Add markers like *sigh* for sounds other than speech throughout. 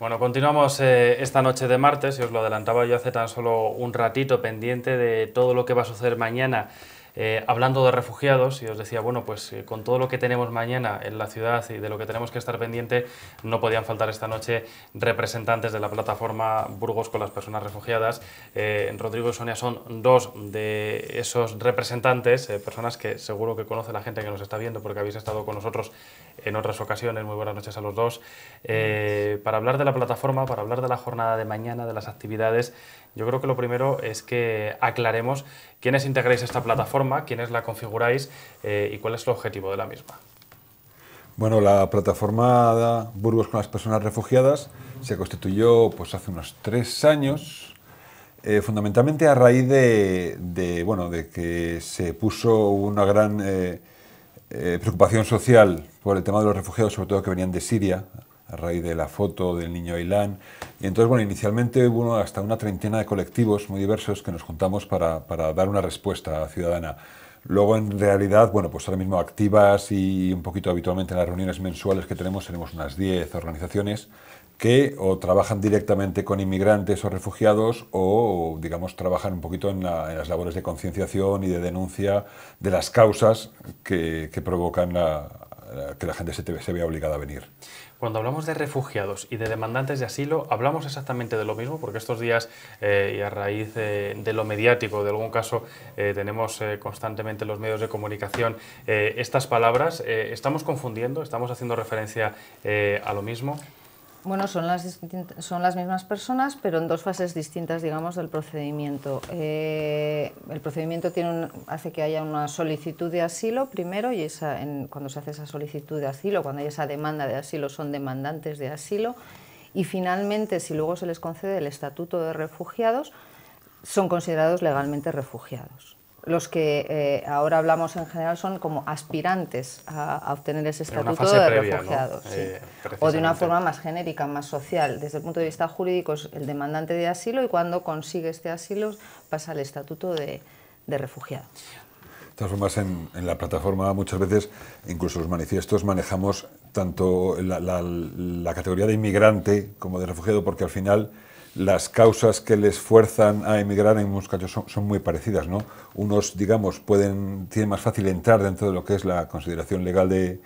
Bueno, continuamos eh, esta noche de martes, y os lo adelantaba yo hace tan solo un ratito, pendiente de todo lo que va a suceder mañana eh, hablando de refugiados, y os decía, bueno, pues eh, con todo lo que tenemos mañana en la ciudad y de lo que tenemos que estar pendiente, no podían faltar esta noche representantes de la plataforma Burgos con las personas refugiadas. Eh, Rodrigo y Sonia son dos de esos representantes, personas que seguro que conoce la gente que nos está viendo porque habéis estado con nosotros en otras ocasiones. Muy buenas noches a los dos. para hablar de la plataforma, para hablar de la jornada de mañana, de las actividades yo creo que lo primero es que aclaremos quiénes integráis esta plataforma, quiénes la configuráis eh, y cuál es el objetivo de la misma. Bueno, la plataforma Burgos con las personas refugiadas se constituyó pues, hace unos tres años, eh, fundamentalmente a raíz de, bueno, de que se puso una gran eh, preocupación social por el tema de los refugiados, sobre todo que venían de Siria, a raíz de la foto del niño Ailán. Y entonces, bueno, inicialmente hubo hasta una treintena de colectivos muy diversos que nos juntamos para, dar una respuesta ciudadana. Luego, en realidad, bueno, pues ahora mismo activas y un poquito habitualmente en las reuniones mensuales que tenemos, tenemos unas 10 organizaciones que o trabajan directamente con inmigrantes o refugiados o, digamos, trabajan un poquito en, las labores de concienciación y de denuncia de las causas que, que provocan la, eh, que la gente se, te, se vea obligada a venir. Cuando hablamos de refugiados y de demandantes de asilo, hablamos exactamente de lo mismo, porque estos días, eh, y a raíz de, lo mediático, de algún caso, eh, tenemos constantemente los medios de comunicación estas palabras. ¿Estamos confundiendo? ¿Estamos haciendo referencia a lo mismo? Bueno, son las, son las mismas personas, pero en dos fases distintas, digamos, del procedimiento. Eh, el procedimiento tiene hace que haya una solicitud de asilo primero, y esa, cuando se hace esa solicitud de asilo, cuando hay esa demanda de asilo, son demandantes de asilo. Y finalmente, si luego se les concede el estatuto de refugiados, son considerados legalmente refugiados los que eh, ahora hablamos en general son como aspirantes a, obtener ese estatuto de refugiado. refugiados. Eh, o de una forma más genérica, más social. Desde el punto de vista jurídico es el demandante de asilo y cuando consigue este asilo pasa al estatuto de, refugiado. De todas formas, en, la plataforma muchas veces, incluso los manifiestos, manejamos tanto la, la categoría de inmigrante como de refugiado, porque al final las causas que les fuerzan a emigrar en muchos son, muy parecidas, ¿no? Unos, digamos, pueden, tienen más fácil entrar dentro de lo que es la consideración legal de,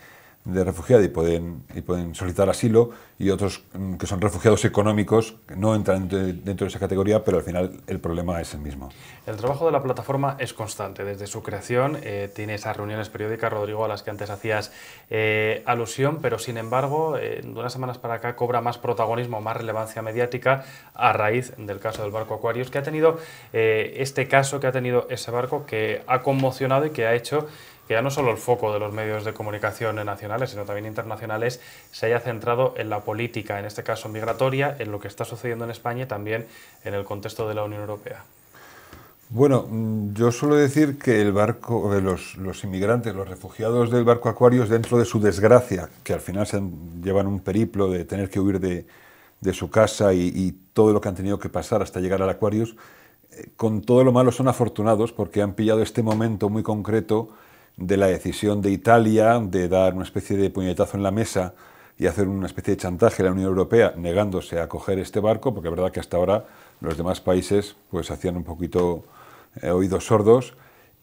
de refugiados y pueden, y pueden solicitar asilo, y otros mm, que son refugiados económicos que no entran dentro de esa categoría, pero al final el problema es el mismo. El trabajo de la plataforma es constante. Desde su creación eh, tiene esas reuniones periódicas, Rodrigo, a las que antes hacías eh, alusión, pero sin embargo, eh, de unas semanas para acá cobra más protagonismo, más relevancia mediática a raíz del caso del barco Aquarius, que ha tenido este caso, que ha tenido ese barco, que ha conmocionado y que ha hecho que ya no solo el foco de los medios de comunicación nacionales, sino también internacionales, se haya centrado en la política, en este caso migratoria, en lo que está sucediendo en España y también en el contexto de la Unión Europea. Bueno, mm, yo suelo decir que el barco, eh, los, los, inmigrantes, los refugiados del barco Acuarios, dentro de su desgracia, que al final se llevan un periplo de tener que huir de, su casa y, todo lo que han tenido que pasar hasta llegar al Aquarius, eh, con todo lo malo son afortunados porque han pillado este momento muy concreto de la decisión de Italia de dar una especie de puñetazo en la mesa y hacer una especie de chantaje a la Unión Europea negándose a coger este barco, porque es verdad que hasta ahora los demás países pues hacían un poquito eh, oídos sordos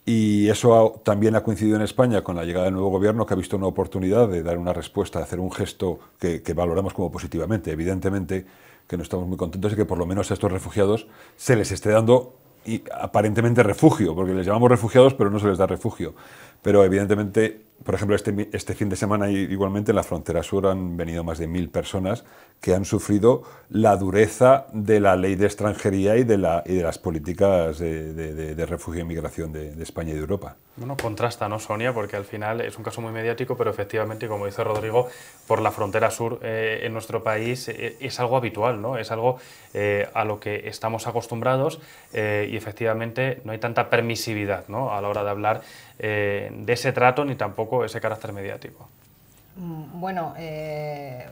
y eso también ha coincidido en España con la llegada del nuevo gobierno que ha visto una oportunidad de dar una respuesta, de hacer un gesto que, valoramos como positivamente, evidentemente que no estamos muy contentos y que por lo menos a estos refugiados se les esté dando aparentemente refugio, porque les llamamos refugiados, pero no se les da refugio. Pero evidentemente, por ejemplo, este, este fin de semana igualmente en la frontera sur han venido más de mil personas que han sufrido la dureza de la ley de extranjería y de, la, y de las políticas de, refugio y e migración de, España y de Europa. Bueno, contrasta, ¿no, Sonia? Porque al final es un caso muy mediático, pero efectivamente, como dice Rodrigo, por la frontera sur eh, en nuestro país eh, es algo habitual, ¿no? Es algo eh, a lo que estamos acostumbrados y efectivamente no hay tanta permisividad ¿no? a la hora de hablar de ese trato ni tampoco ese carácter mediático. Mm, bueno, eh,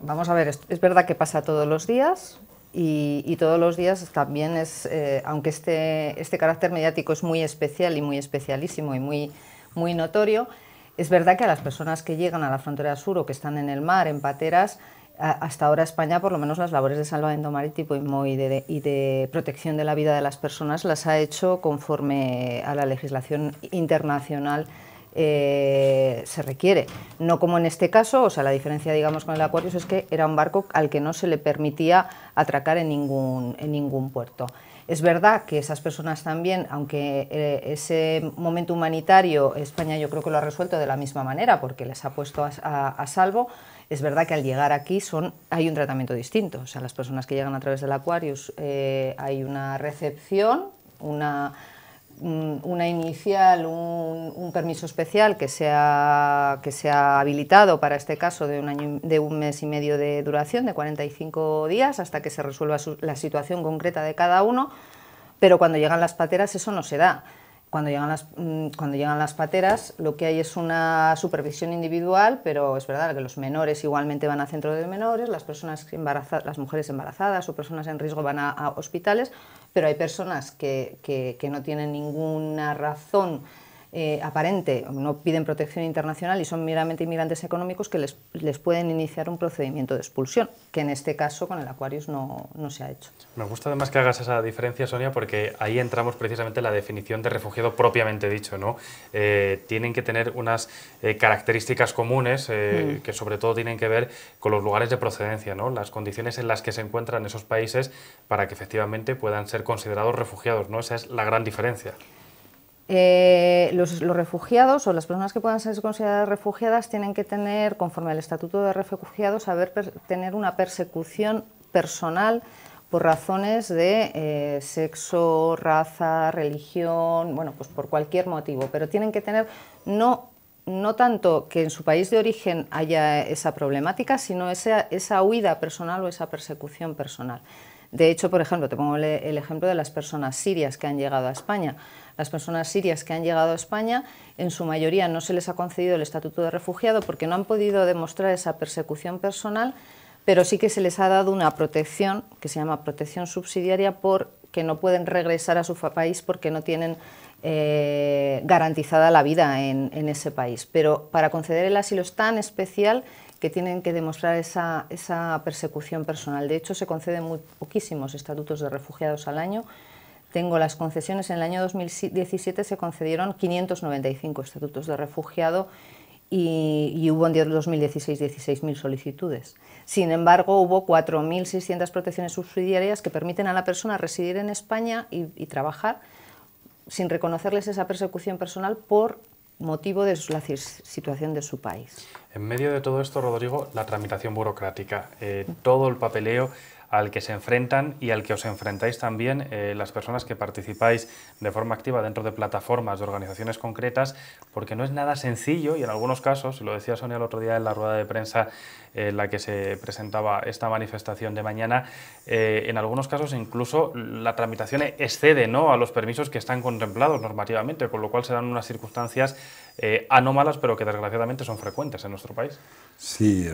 vamos a ver, es, verdad que pasa todos los días y, todos los días también es, eh, aunque este, este carácter mediático es muy especial y muy especialísimo y muy, muy notorio, es verdad que a las personas que llegan a la frontera sur o que están en el mar, en pateras, hasta ahora España, por lo menos las labores de salvamento marítimo y, de, protección de la vida de las personas, las ha hecho conforme a la legislación internacional eh, se requiere. No como en este caso, o sea, la diferencia digamos con el Aquarius es que era un barco al que no se le permitía atracar en ningún, puerto. Es verdad que esas personas también, aunque eh, ese momento humanitario España yo creo que lo ha resuelto de la misma manera porque les ha puesto a salvo, es verdad que al llegar aquí son, hay un tratamiento distinto. O sea, las personas que llegan a través del Aquarius eh, hay una recepción, una, mm, inicial, un, permiso especial que se, ha, que habilitado para este caso de un, de un mes y medio de duración, de 45 días, hasta que se resuelva la situación concreta de cada uno, pero cuando llegan las pateras eso no se da cuando llegan, las, mm, cuando llegan las pateras, lo que hay es una supervisión individual, pero es verdad que los menores igualmente van a centro de menores, las, personas embarazadas, las mujeres embarazadas o personas en riesgo van a, hospitales, pero hay personas que no tienen ninguna razón eh, aparente, no piden protección internacional y son meramente inmigrantes económicos que les, pueden iniciar un procedimiento de expulsión, que en este caso con el Aquarius no, se ha hecho. Me gusta además que hagas esa diferencia, Sonia, porque ahí entramos precisamente en la definición de refugiado propiamente dicho. Eh, tienen que tener unas eh, características comunes mm. que sobre todo tienen que ver con los lugares de procedencia, ¿no? las condiciones en las que se encuentran esos países para que efectivamente puedan ser considerados refugiados. ¿no? Esa es la gran diferencia. Eh, los, refugiados o las personas que puedan ser consideradas refugiadas tienen que tener, conforme al Estatuto de Refugiados, saber tener una persecución personal por razones de eh, sexo, raza, religión, bueno, pues por cualquier motivo, pero tienen que tener no, tanto que en su país de origen haya esa problemática, sino esa, huida personal o esa persecución personal. De hecho, por ejemplo, te pongo el ejemplo de las personas sirias que han llegado a España. Las personas sirias que han llegado a España, en su mayoría no se les ha concedido el estatuto de refugiado porque no han podido demostrar esa persecución personal, pero sí que se les ha dado una protección que se llama protección subsidiaria porque no pueden regresar a su país porque no tienen eh, garantizada la vida en, ese país. Pero para conceder el asilo es tan especial que tienen que demostrar esa, esa persecución personal. De hecho, se conceden muy poquísimos estatutos de refugiados al año tengo las concesiones, en el año 2017 se concedieron 595 estatutos de refugiado y, hubo en 2016 16.000 solicitudes. Sin embargo, hubo 4.600 protecciones subsidiarias que permiten a la persona residir en España y, trabajar sin reconocerles esa persecución personal por motivo de la situación de su país. En medio de todo esto, Rodrigo, la tramitación burocrática, eh, todo el papeleo, al que se enfrentan y al que os enfrentáis también eh, las personas que participáis de forma activa dentro de plataformas de organizaciones concretas, porque no es nada sencillo y en algunos casos, lo decía Sonia el otro día en la rueda de prensa eh, en la que se presentaba esta manifestación de mañana, eh, en algunos casos incluso la tramitación excede ¿no? a los permisos que están contemplados normativamente, con lo cual se dan unas circunstancias eh, anómalas, pero que desgraciadamente son frecuentes en nuestro país. Sí,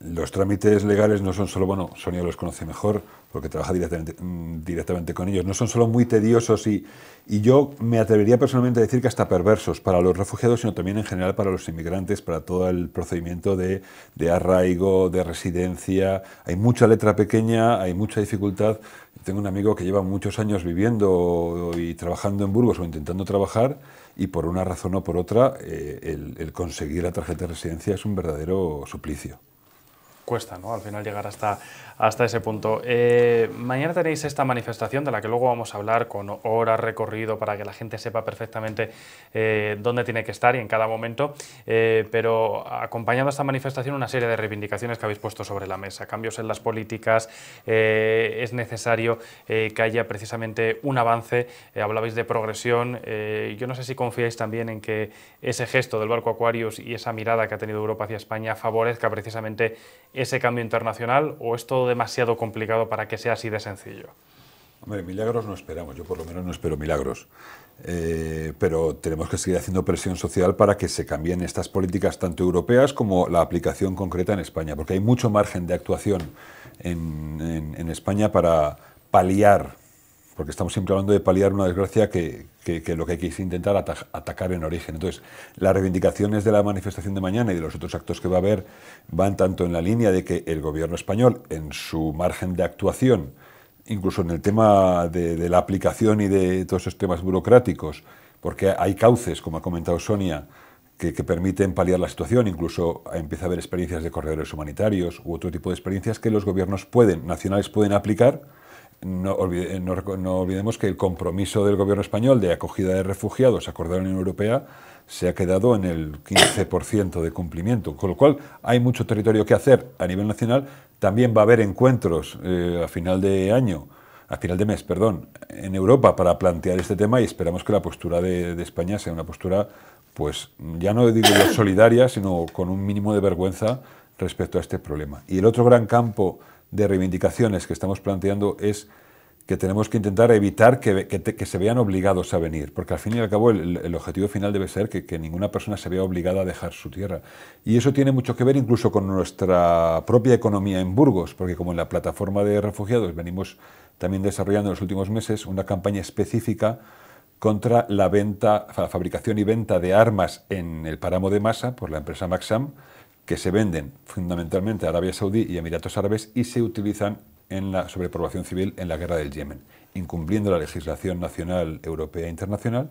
los trámites legales no son solo, bueno, Sonia los conoce mejor porque trabaja directamente, mm, directamente con ellos, no son solo muy tediosos y, yo me atrevería personalmente a decir que hasta perversos para los refugiados, sino también en general para los inmigrantes, para todo el procedimiento de, arraigo, de residencia. Hay mucha letra pequeña, hay mucha dificultad. tengo un amigo que lleva muchos años viviendo y trabajando en Burgos o intentando trabajar y por una razón o por otra eh, el conseguir la tarjeta de residencia es un verdadero suplicio cuesta, ¿no? Al final llegar hasta, hasta ese punto. Eh, mañana tenéis esta manifestación de la que luego vamos a hablar con horas recorrido, para que la gente sepa perfectamente eh, dónde tiene que estar y en cada momento. Eh, pero acompañando a esta manifestación una serie de reivindicaciones que habéis puesto sobre la mesa. Cambios en las políticas, es necesario que haya precisamente un avance. hablabais de progresión. yo no sé si confiáis también en que ese gesto del barco Aquarius y esa mirada que ha tenido Europa hacia España favorezca precisamente ese cambio internacional o es todo demasiado complicado para que sea así de sencillo? Hombre, milagros no esperamos, yo por lo menos no espero milagros. Eh, pero tenemos que seguir haciendo presión social para que se cambien estas políticas tanto europeas como la aplicación concreta en España, porque hay mucho margen de actuación en España para paliar, porque estamos siempre hablando de paliar una desgracia que, que, lo que hay que intentar atacar en origen. Entonces, las reivindicaciones de la manifestación de mañana y de los otros actos que va a haber van tanto en la línea de que el gobierno español, en su margen de actuación, incluso en el tema de, la aplicación y de todos esos temas burocráticos, porque hay cauces, como ha comentado Sonia, que, que, permiten paliar la situación, incluso empieza a haber experiencias de corredores humanitarios u otro tipo de experiencias que los gobiernos pueden, nacionales pueden aplicar eh, no, olvidemos que el compromiso del gobierno español de acogida de refugiados acordado en la Unión Europea se ha quedado en el 15% de cumplimiento, con lo cual hay mucho territorio que hacer a nivel nacional. También va a haber encuentros eh, a final de año, a final de mes, perdón, en Europa para plantear este tema y esperamos que la postura de, España sea una postura, pues ya no digo solidaria, sino con un mínimo de vergüenza respecto a este problema. Y el otro gran campo de reivindicaciones que estamos planteando es que tenemos que intentar evitar que, se vean obligados a venir, porque al fin y al cabo el, objetivo final debe ser que, ninguna persona se vea obligada a dejar su tierra. Y eso tiene mucho que ver incluso con nuestra propia economía en Burgos, porque como en la plataforma de refugiados venimos también desarrollando en los últimos meses una campaña específica contra la venta, la fabricación y venta de armas en el páramo de masa por la empresa Maxam, que se venden fundamentalmente a Arabia Saudí y Emiratos Árabes y se utilizan en la sobrepoblación civil en la guerra del Yemen, incumpliendo la legislación nacional, europea e internacional,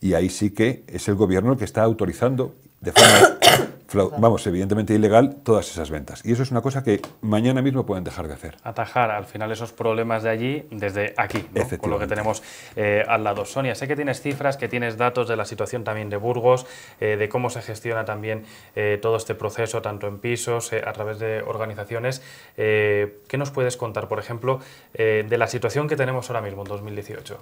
y ahí sí que es el gobierno el que está autorizando de forma vamos, evidentemente ilegal todas esas ventas. Y eso es una cosa que mañana mismo pueden dejar de hacer. Atajar al final esos problemas de allí desde aquí, con lo que tenemos eh, al lado. Sonia, sé que tienes cifras, que tienes datos de la situación también de Burgos, eh, de cómo se gestiona también eh, todo este proceso, tanto en pisos, a través de organizaciones. ¿Qué nos puedes contar, por ejemplo, de la situación que tenemos ahora mismo en 2018?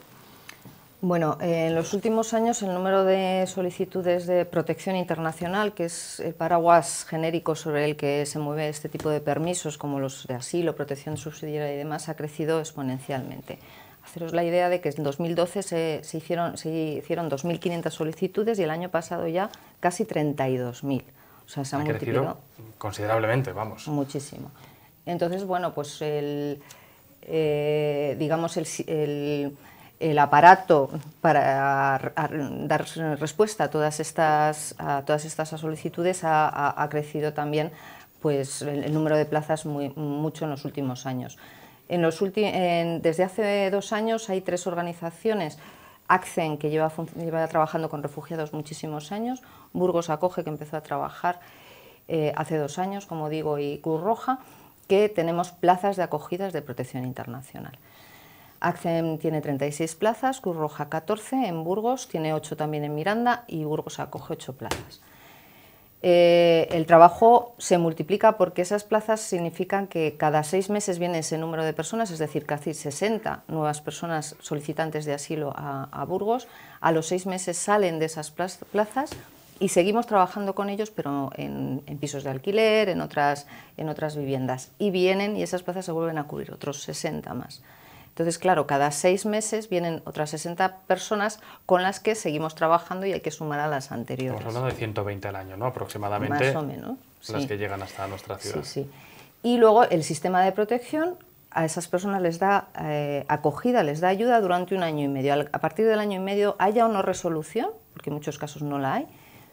Bueno, en los últimos años el número de solicitudes de protección internacional, que es el paraguas genérico sobre el que se mueve este tipo de permisos, como los de asilo, protección subsidiaria y demás, ha crecido exponencialmente. Haceros la idea de que en 2012 se, se hicieron, se hicieron 2.500 solicitudes y el año pasado ya casi 32.000. O sea, se ha, ha multiplicado. considerablemente, vamos. Muchísimo. Entonces, bueno, pues el, eh, digamos, el el aparato para dar respuesta a todas estas, solicitudes ha, crecido también pues, el, número de plazas mucho en los últimos años. desde hace dos años hay tres organizaciones. ACCEN, que lleva, trabajando con refugiados muchísimos años, Burgos Acoge, que empezó a trabajar eh, hace dos años, como digo, y Cruz Roja, que tenemos plazas de acogidas de protección internacional. ACCEM tiene 36 plazas, Cruz Roja 14, en Burgos tiene 8 también en Miranda y Burgos acoge 8 plazas. Eh, el trabajo se multiplica porque esas plazas significan que cada seis meses viene ese número de personas, es decir, casi 60 nuevas personas solicitantes de asilo a, Burgos. A los seis meses salen de esas plazas y seguimos trabajando con ellos, pero en, pisos de alquiler, en otras, en otras viviendas. Y vienen y esas plazas se vuelven a cubrir, otros 60 más. Entonces, claro, cada seis meses vienen otras 60 personas con las que seguimos trabajando y hay que sumar a las anteriores. Estamos hablando de 120 al año, ¿no? Aproximadamente. Más o menos. Las que llegan hasta nuestra ciudad. Sí, sí. Y luego el sistema de protección a esas personas les da eh, acogida, les da ayuda durante un año y medio. A partir del año y medio, haya o no resolución, porque en muchos casos no la hay,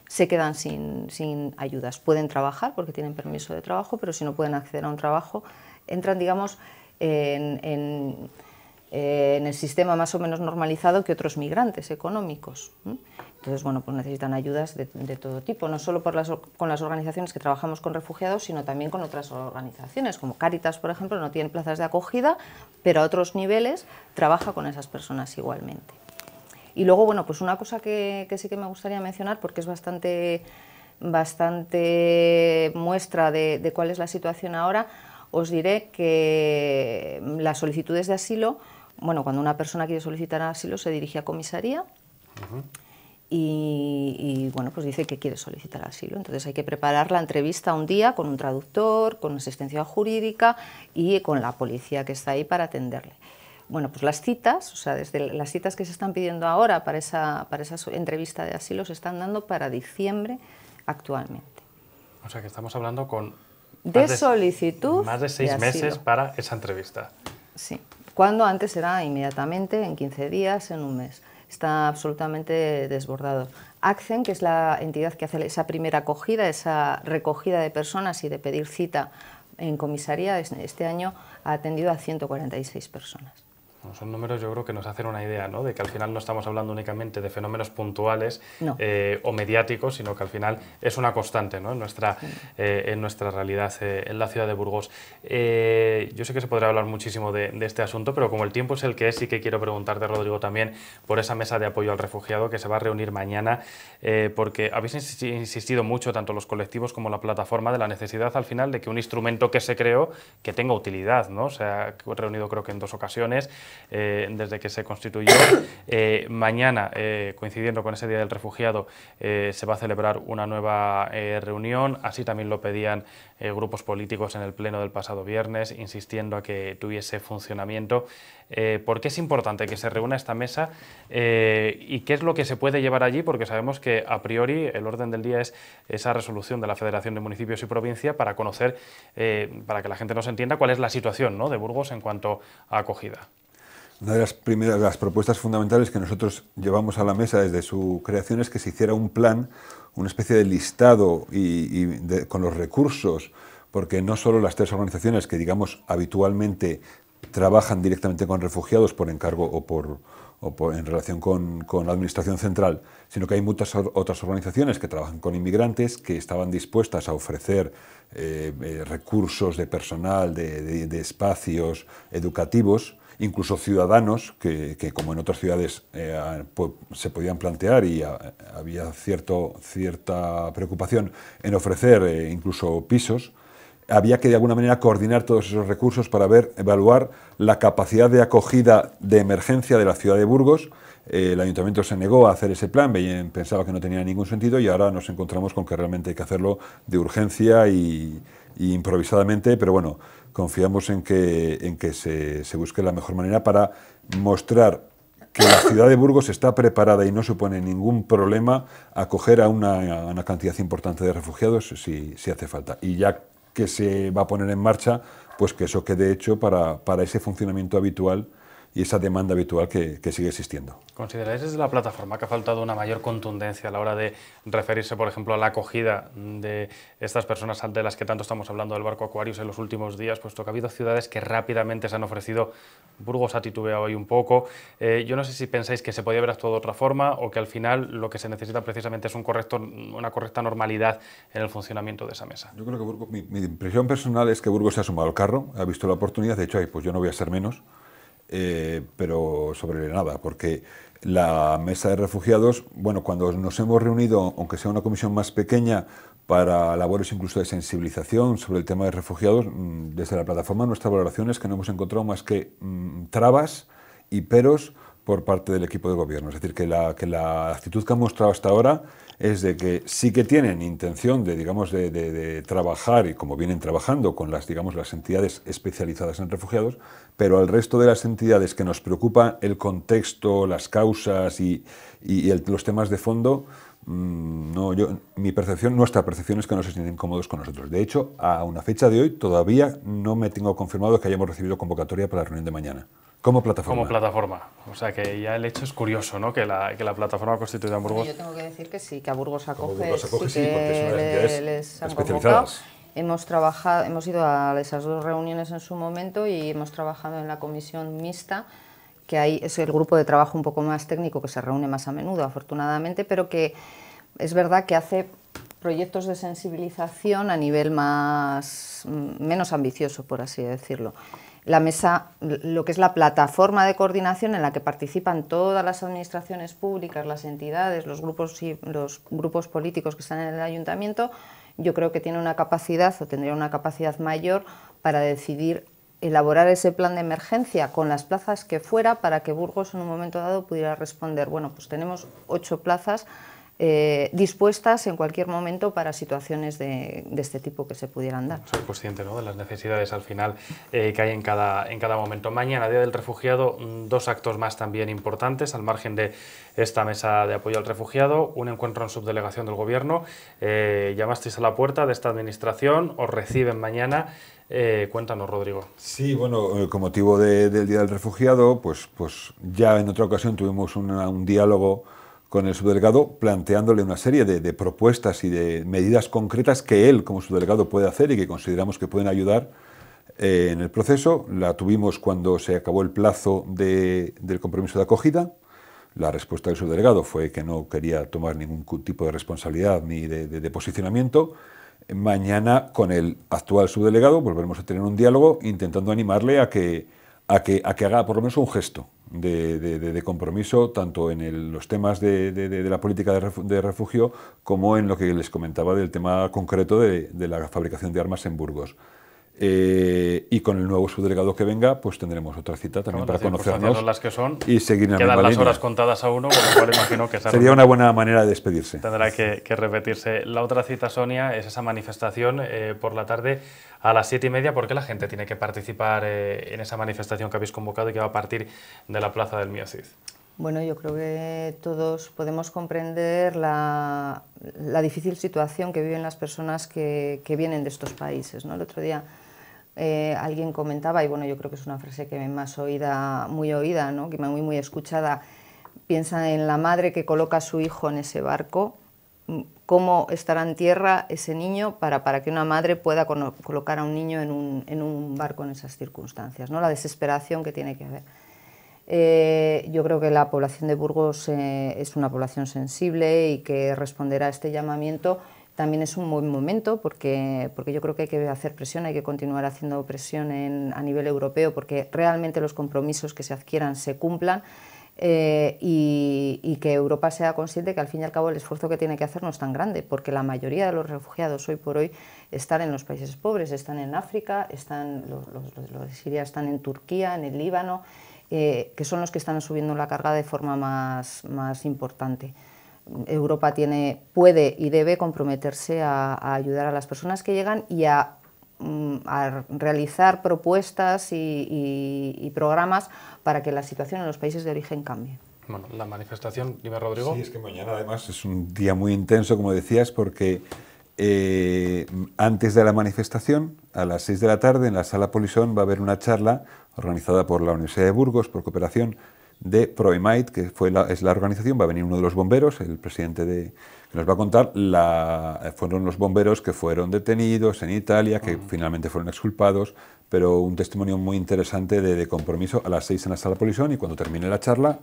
se quedan sin, ayudas. Pueden trabajar porque tienen permiso de trabajo, pero si no pueden acceder a un trabajo, entran, digamos, en eh, en el sistema más o menos normalizado que otros migrantes económicos. Entonces, bueno, pues necesitan ayudas de, todo tipo, no solo con las organizaciones que trabajamos con refugiados, sino también con otras organizaciones, como Cáritas, por ejemplo, no tienen plazas de acogida, pero a otros niveles trabaja con esas personas igualmente. Y luego, bueno, pues una cosa que, sí que me gustaría mencionar, porque es bastante, muestra de cuál es la situación ahora, os diré que las solicitudes de asilo bueno, cuando una persona quiere solicitar asilo se dirige a comisaría y, bueno, pues dice que quiere solicitar asilo. Entonces hay que preparar la entrevista un día con un traductor, con asistencia jurídica y con la policía que está ahí para atenderle. Bueno, pues las citas, o sea, desde las citas que se están pidiendo ahora para esa, para esa entrevista de asilo se están dando para diciembre actualmente. O sea que estamos hablando con... De, solicitud. Más de seis meses para esa entrevista. Sí cuando antes era inmediatamente, en 15 días, en un mes. Está absolutamente desbordado. ACCEN, que es la entidad que hace esa primera acogida, esa recogida de personas y de pedir cita en comisaría, este año ha atendido a 146 personas son números yo creo que nos hacen una idea, ¿no? De que al final no estamos hablando únicamente de fenómenos puntuales eh, o mediáticos, sino que al final es una constante, En nuestra, eh, en nuestra realidad eh, en la ciudad de Burgos. yo sé que se podrá hablar muchísimo de, este asunto, pero como el tiempo es el que es, sí que quiero preguntarte, Rodrigo, también por esa mesa de apoyo al refugiado que se va a reunir mañana, porque habéis insistido mucho, tanto los colectivos como la plataforma, de la necesidad al final de que un instrumento que se creó que tenga utilidad, ¿no? Se ha reunido creo que en dos ocasiones. Eh, desde que se constituyó. *coughs* Eh, mañana, eh, coincidiendo con ese Día del Refugiado, se va a celebrar una nueva reunión. Así también lo pedían grupos políticos en el Pleno del pasado viernes, insistiendo a que tuviese funcionamiento. ¿Por qué es importante que se reúna esta mesa y qué es lo que se puede llevar allí? Porque sabemos que a priori el orden del día es esa resolución de la Federación de Municipios y Provincia para conocer, para que la gente nos entienda cuál es la situación de Burgos en cuanto a acogida. Una de las primeras las propuestas fundamentales que nosotros llevamos a la mesa desde su creación es que se hiciera un plan, una especie de listado y, con los recursos, porque no solo las tres organizaciones que digamos habitualmente trabajan directamente con refugiados por encargo o por, o en relación con, la Administración Central, sino que hay muchas otras organizaciones que trabajan con inmigrantes que estaban dispuestas a ofrecer eh, eh, recursos de personal, de, espacios educativos, incluso ciudadanos que, como en otras ciudades eh, se podían plantear y había cierto, cierta preocupación en ofrecer incluso pisos, había que de alguna manera coordinar todos esos recursos para ver, evaluar la capacidad de acogida de emergencia de la ciudad de Burgos. Eh, el ayuntamiento se negó a hacer ese plan, pensaba que no tenía ningún sentido y ahora nos encontramos con que realmente hay que hacerlo de urgencia y, improvisadamente, pero bueno, confiamos en que, en que se, busque la mejor manera para mostrar que la ciudad de Burgos está preparada y no supone ningún problema acoger a una, cantidad importante de refugiados si, si hace falta. Y ya que se va a poner en marcha, pues que eso quede hecho para, para ese funcionamiento habitual y esa demanda habitual que, sigue existiendo. ¿Consideráis desde la plataforma que ha faltado una mayor contundencia a la hora de referirse, por ejemplo, a la acogida de estas personas de las que tanto estamos hablando del barco Aquarius en los últimos días, puesto que ha habido ciudades que rápidamente se han ofrecido, Burgos ha titubeado ahí un poco, eh, yo no sé si pensáis que se podía haber actuado de otra forma o que al final lo que se necesita precisamente es una correcta normalidad en el funcionamiento de esa mesa. Yo creo que mi, impresión personal es que Burgos se ha sumado al carro, ha visto la oportunidad, de hecho, pues yo no voy a ser menos. Eh, pero sobre nada, porque la mesa de refugiados, bueno, cuando nos hemos reunido, aunque sea una comisión más pequeña, para labores incluso de sensibilización sobre el tema de refugiados, mm, desde la plataforma nuestra valoración es que no hemos encontrado más que mm, trabas y peros por parte del equipo de gobierno. Es decir, que la, que la actitud que ha mostrado hasta ahora es de que sí que tienen intención de, digamos, de, trabajar, y como vienen trabajando con las, digamos, las entidades especializadas en refugiados, pero al resto de las entidades que nos preocupa el contexto, las causas y, los temas de fondo, mm, no, yo, mi percepción, nuestra percepción es que no se sienten cómodos con nosotros. De hecho, a una fecha de hoy todavía no me tengo confirmado que hayamos recibido convocatoria para la reunión de mañana. Como plataforma. plataforma. O sea que ya el hecho es curioso, ¿no? Que la, que la plataforma constituye a Burgos. yo tengo que decir que sí, que a Burgos acoge. Burgos acoge sí, les Hemos trabajado, hemos ido a esas dos reuniones en su momento y hemos trabajado en la comisión mixta que ahí es el grupo de trabajo un poco más técnico que se reúne más a menudo, afortunadamente, pero que es verdad que hace proyectos de sensibilización a nivel más mm, menos ambicioso, por así decirlo la mesa, lo que es la plataforma de coordinación en la que participan todas las administraciones públicas, las entidades, los grupos, los grupos políticos que están en el ayuntamiento, yo creo que tiene una capacidad o tendría una capacidad mayor para decidir elaborar ese plan de emergencia con las plazas que fuera para que Burgos en un momento dado pudiera responder, bueno, pues tenemos ocho plazas eh, dispuestas en cualquier momento para situaciones de, este tipo que se pudieran dar. Soy consciente ¿no? de las necesidades al final eh, que hay en cada, en cada momento. Mañana, Día del Refugiado, mm, dos actos más también importantes al margen de esta mesa de apoyo al refugiado, un encuentro en subdelegación del Gobierno. Eh, llamasteis a la puerta de esta administración, os reciben mañana. cuéntanos, Rodrigo. Sí, bueno, con motivo del Día del Refugiado, pues, pues ya en otra ocasión tuvimos un diálogo con el subdelegado planteándole una serie de, propuestas y de medidas concretas que él como subdelegado puede hacer y que consideramos que pueden ayudar eh, en el proceso. La tuvimos cuando se acabó el plazo del compromiso de acogida. La respuesta del subdelegado fue que no quería tomar ningún tipo de responsabilidad ni de, posicionamiento. Mañana con el actual subdelegado volveremos a tener un diálogo intentando animarle a que, a que, a que haga por lo menos un gesto, de, compromiso, tanto en los temas de, la política de, refugio como en lo que les comentaba del tema concreto de, la fabricación de armas en Burgos. Eh, y con el nuevo subdelegado que venga, pues tendremos otra cita también para pues, conocernos las que son, y seguir en la Quedan las horas contadas a uno, con lo cual imagino que sería una buena manera de despedirse. Tendrá que, repetirse. La otra cita, Sonia, es esa manifestación eh, por la tarde a las siete y media. ...porque la gente tiene que participar eh, en esa manifestación que habéis convocado y que va a partir de la Plaza del Miocid? Bueno, yo creo que todos podemos comprender la, difícil situación que viven las personas que, que vienen de estos países. ¿no? El otro día eh, alguien comentaba, y bueno, yo creo que es una frase que más oída, muy oída, ¿no? que muy, muy escuchada, piensa en la madre que coloca a su hijo en ese barco, cómo estará en tierra ese niño para, que una madre pueda colocar a un niño en un, barco en esas circunstancias, ¿no? la desesperación que tiene que haber. Eh, yo creo que la población de Burgos eh, es una población sensible y que responderá a este llamamiento también es un buen momento porque, yo creo que hay que hacer presión, hay que continuar haciendo presión a nivel europeo porque realmente los compromisos que se adquieran se cumplan. Eh, y, que Europa sea consciente que al fin y al cabo el esfuerzo que tiene que hacer no es tan grande, porque la mayoría de los refugiados hoy por hoy están en los países pobres, están en África, están los, de Siria están en Turquía, en el Líbano, eh, que son los que están subiendo la carga de forma más, más importante. Europa tiene, puede y debe comprometerse a, ayudar a las personas que llegan y a, mm, realizar propuestas y, programas para que la situación en los países de origen cambie. Bueno, la manifestación, dime Rodrigo. Sí, es que mañana además es un día muy intenso, como decías, porque eh, antes de la manifestación, a las 6 de la tarde, en la sala Polisón va a haber una charla organizada por la Universidad de Burgos, por cooperación de Proemite, que fue es la organización, va a venir uno de los bomberos, el presidente de, que nos va a contar, la, fueron los bomberos que fueron detenidos en Italia, que finalmente fueron exculpados, pero un testimonio muy interesante de, compromiso a las seis en la sala polisión y cuando termine la charla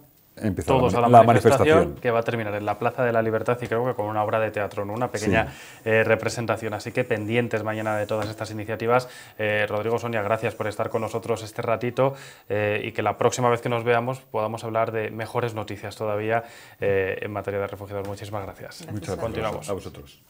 todos a la, manifestación, que va a terminar en la Plaza de la Libertad y creo que con una obra de teatro, una pequeña eh, representación. Así que pendientes mañana de todas estas iniciativas. Eh, Rodrigo Sonia, gracias por estar con nosotros este ratito eh, y que la próxima vez que nos veamos podamos hablar de mejores noticias todavía en materia de refugiados. Muchísimas gracias. gracias Muchas gracias. Continuamos. A vosotros.